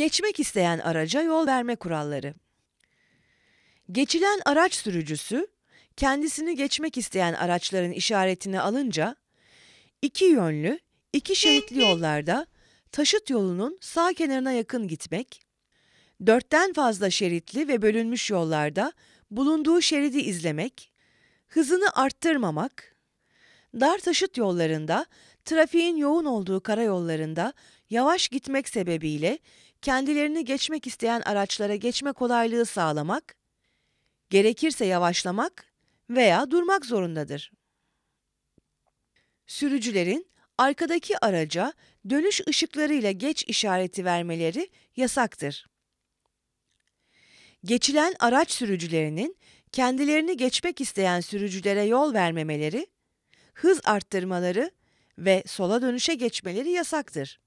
Geçmek isteyen araca yol verme kuralları. Geçilen araç sürücüsü kendisini geçmek isteyen araçların işaretini alınca iki yönlü, iki şeritli yollarda taşıt yolunun sağ kenarına yakın gitmek, dörtten fazla şeritli ve bölünmüş yollarda bulunduğu şeridi izlemek, hızını arttırmamak, Dar taşıt yollarında, trafiğin yoğun olduğu karayollarında yavaş gitmek sebebiyle kendilerini geçmek isteyen araçlara geçme kolaylığı sağlamak, gerekirse yavaşlamak veya durmak zorundadır. Sürücülerin arkadaki araca dönüş ışıklarıyla geç işareti vermeleri yasaktır. Geçilen araç sürücülerinin kendilerini geçmek isteyen sürücülere yol vermemeleri hız arttırmaları ve sola dönüşe geçmeleri yasaktır.